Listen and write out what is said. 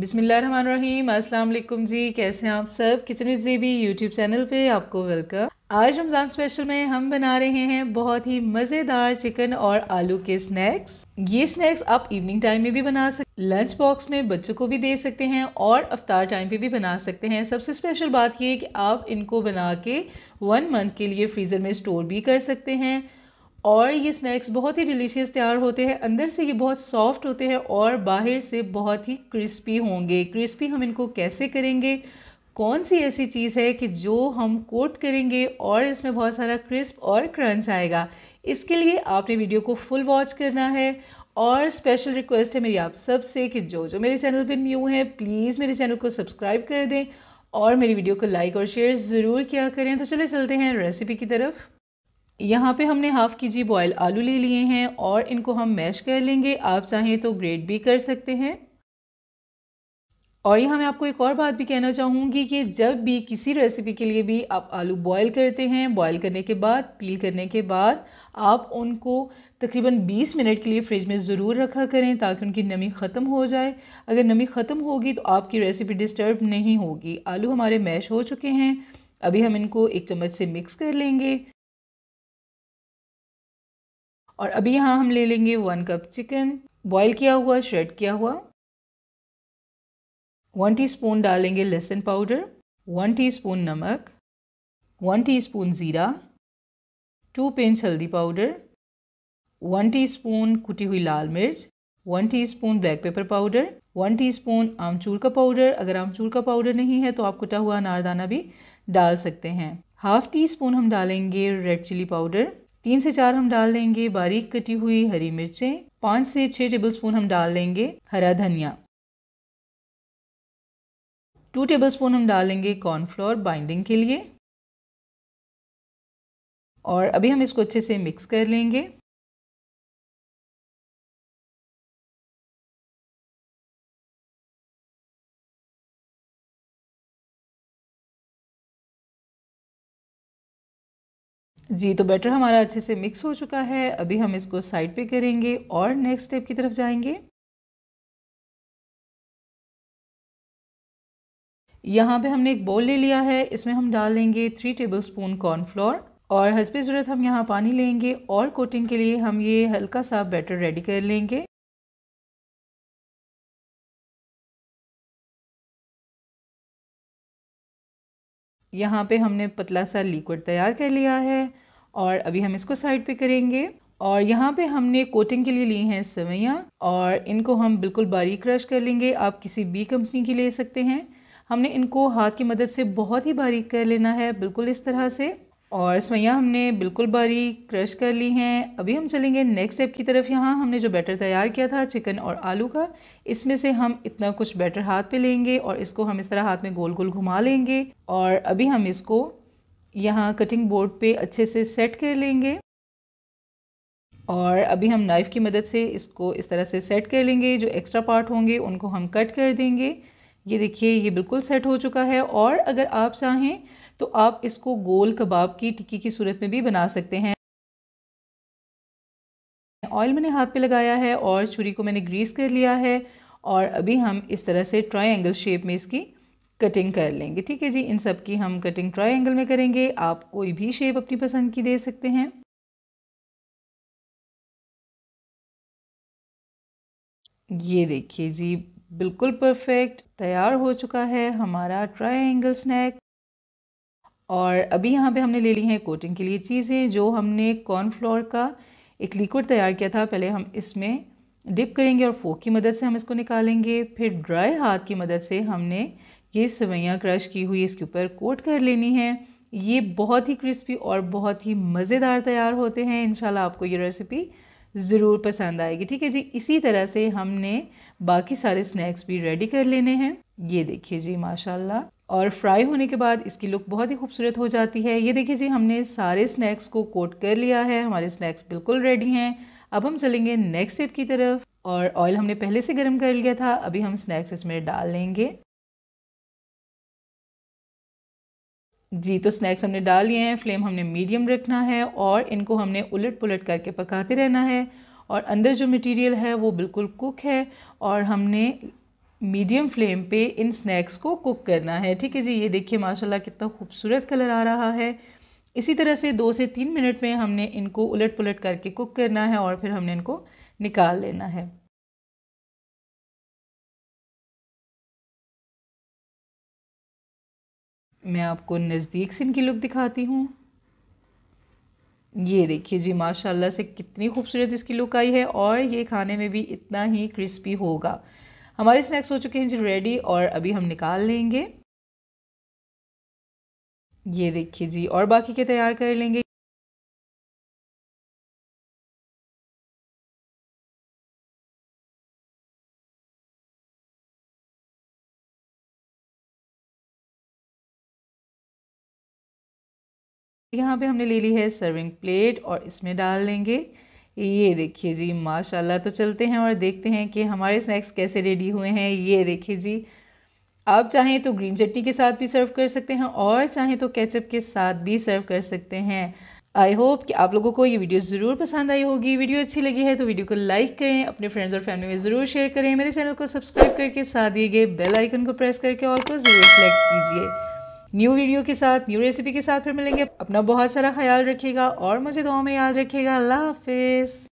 बिसमीम अस्सलाम जी कैसे हैं आप सब kitchen with JB YouTube channel पे आपको वेलकम आज रमज़ान स्पेशल में हम बना रहे हैं बहुत ही मज़ेदार चिकन और आलू के स्नैक्स ये स्नैक्स आप इवनिंग टाइम में भी बना सकते लंच बॉक्स में बच्चों को भी दे सकते हैं और अफ्तार टाइम पे भी बना सकते हैं सबसे स्पेशल बात ये कि आप इनको बना के वन मंथ के लिए फ्रीज़र में स्टोर भी कर सकते हैं और ये स्नैक्स बहुत ही डिलीशियस तैयार होते हैं अंदर से ये बहुत सॉफ्ट होते हैं और बाहर से बहुत ही क्रिस्पी होंगे क्रिस्पी हम इनको कैसे करेंगे कौन सी ऐसी चीज़ है कि जो हम कोट करेंगे और इसमें बहुत सारा क्रिस्प और क्रंच आएगा इसके लिए आपने वीडियो को फुल वॉच करना है और स्पेशल रिक्वेस्ट है मेरी आप सब से कि जो जो मेरे चैनल पर न्यू है प्लीज़ मेरे चैनल को सब्सक्राइब कर दें और मेरी वीडियो को लाइक और शेयर ज़रूर किया करें तो चले चलते हैं रेसिपी की तरफ यहाँ पे हमने हाफ़ के जी बॉयल आलू ले लिए हैं और इनको हम मैश कर लेंगे आप चाहें तो ग्रेट भी कर सकते हैं और यहाँ मैं आपको एक और बात भी कहना चाहूँगी कि जब भी किसी रेसिपी के लिए भी आप आलू बॉयल करते हैं बॉयल करने के बाद पील करने के बाद आप उनको तकरीबन 20 मिनट के लिए फ्रिज में ज़रूर रखा करें ताकि उनकी नमी ख़त्म हो जाए अगर नमी ख़त्म होगी तो आपकी रेसिपी डिस्टर्ब नहीं होगी आलू हमारे मैश हो चुके हैं अभी हम इनको एक चम्मच से मिक्स कर लेंगे और अभी यहाँ हम ले लेंगे वन कप चिकन बॉईल किया हुआ श्रेड किया हुआ वन टीस्पून डालेंगे लहसुन पाउडर वन टीस्पून नमक वन टीस्पून ज़ीरा टू पिंच हल्दी पाउडर वन टीस्पून कुटी हुई लाल मिर्च one teaspoon black pepper powder one teaspoon आमचूर का पाउडर अगर आमचूर का पाउडर नहीं है तो आप कुटा हुआ अनारदाना भी डाल सकते हैं हाफ टी स्पून हम डालेंगे रेड चिली पाउडर तीन से चार हम डाल लेंगे बारीक कटी हुई हरी मिर्चें पाँच से छः टेबलस्पून हम डाल लेंगे हरा धनिया टू टेबलस्पून हम डालेंगे कॉर्नफ्लोर बाइंडिंग के लिए और अभी हम इसको अच्छे से मिक्स कर लेंगे जी तो बैटर हमारा अच्छे से मिक्स हो चुका है अभी हम इसको साइड पे करेंगे और नेक्स्ट स्टेप की तरफ जाएंगे यहाँ पे हमने एक बोल ले लिया है इसमें हम डाल लेंगे थ्री टेबल स्पून कॉर्नफ्लोर और हसब ज़रूरत हम यहाँ पानी लेंगे और कोटिंग के लिए हम ये हल्का सा बैटर रेडी कर लेंगे यहाँ पे हमने पतला सा लिक्विड तैयार कर लिया है और अभी हम इसको साइड पे करेंगे और यहाँ पे हमने कोटिंग के लिए ली हैं सवैयाँ और इनको हम बिल्कुल बारीक क्रश कर लेंगे आप किसी भी कंपनी की ले सकते हैं हमने इनको हाथ की मदद से बहुत ही बारीक कर लेना है बिल्कुल इस तरह से और सवैया हमने बिल्कुल बारी क्रश कर ली हैं अभी हम चलेंगे नेक्स्ट स्टेप की तरफ यहाँ हमने जो बैटर तैयार किया था चिकन और आलू का इसमें से हम इतना कुछ बैटर हाथ पे लेंगे और इसको हम इस तरह हाथ में गोल गोल घुमा लेंगे और अभी हम इसको यहाँ कटिंग बोर्ड पे अच्छे से सेट कर लेंगे और अभी हम नाइफ़ की मदद से इसको इस तरह से सेट कर लेंगे जो एक्स्ट्रा पार्ट होंगे उनको हम कट कर देंगे ये देखिए ये बिल्कुल सेट हो चुका है और अगर आप चाहें तो आप इसको गोल कबाब की टिक्की की सूरत में भी बना सकते हैं ऑयल मैंने हाथ पे लगाया है और छुरी को मैंने ग्रीस कर लिया है और अभी हम इस तरह से ट्रायंगल शेप में इसकी कटिंग कर लेंगे ठीक है जी इन सब की हम कटिंग ट्रायंगल में करेंगे आप कोई भी शेप अपनी पसंद की दे सकते हैं ये देखिए जी बिल्कुल परफेक्ट तैयार हो चुका है हमारा ट्रायंगल स्नैक और अभी यहाँ पे हमने ले ली हैं कोटिंग के लिए चीज़ें जो हमने कॉर्नफ्लोर का एक लिक्विड तैयार किया था पहले हम इसमें डिप करेंगे और फोक की मदद से हम इसको निकालेंगे फिर ड्राई हाथ की मदद से हमने ये सवैयाँ क्रश की हुई इसके ऊपर कोट कर लेनी है ये बहुत ही क्रिस्पी और बहुत ही मज़ेदार तैयार होते हैं इन आपको ये रेसिपी ज़रूर पसंद आएगी ठीक है जी इसी तरह से हमने बाकी सारे स्नैक्स भी रेडी कर लेने हैं ये देखिए जी माशाल्लाह और फ्राई होने के बाद इसकी लुक बहुत ही खूबसूरत हो जाती है ये देखिए जी हमने सारे स्नैक्स को कोट कर लिया है हमारे स्नैक्स बिल्कुल रेडी हैं अब हम चलेंगे नेक्स्ट स्टेप की तरफ और ऑयल हमने पहले से गर्म कर लिया था अभी हम स्नैक्स इसमें डाल लेंगे जी तो स्नैक्स हमने डाल लिए हैं फ्लेम हमने मीडियम रखना है और इनको हमने उलट पुलट करके पकाते रहना है और अंदर जो मटेरियल है वो बिल्कुल कुक है और हमने मीडियम फ्लेम पे इन स्नैक्स को कुक करना है ठीक है जी ये देखिए माशाल्लाह कितना खूबसूरत कलर आ रहा है इसी तरह से दो से तीन मिनट में हमने इनको उलट पुलट करके कुक करना है और फिर हमने इनको निकाल लेना है मैं आपको नज़दीक से इनकी लुक दिखाती हूँ ये देखिए जी माशाल्लाह से कितनी खूबसूरत इसकी लुक आई है और ये खाने में भी इतना ही क्रिस्पी होगा हमारे स्नैक्स हो चुके हैं जी रेडी और अभी हम निकाल लेंगे ये देखिए जी और बाकी के तैयार कर लेंगे यहाँ पे हमने ले ली है सर्विंग प्लेट और इसमें डाल लेंगे ये देखिए जी माशाल्लाह तो चलते हैं और देखते हैं कि हमारे स्नैक्स कैसे रेडी हुए हैं ये देखिए जी आप चाहें तो ग्रीन चटनी के साथ भी सर्व कर सकते हैं और चाहें तो केचप के साथ भी सर्व कर सकते हैं आई होप कि आप लोगों को ये वीडियो ज़रूर पसंद आई होगी वीडियो अच्छी लगी है तो वीडियो को लाइक करें अपने फ्रेंड्स और फैमिली में ज़रूर शेयर करें मेरे चैनल को सब्सक्राइब करके साथ दिए गए बेल आइकन को प्रेस करके और को ज़रूर सेलेक्ट कीजिए न्यू वीडियो के साथ न्यू रेसिपी के साथ फिर मिलेंगे अपना बहुत सारा ख्याल रखिएगा और मुझे दुआ में याद रखिएगा अल्लाह हाफिज़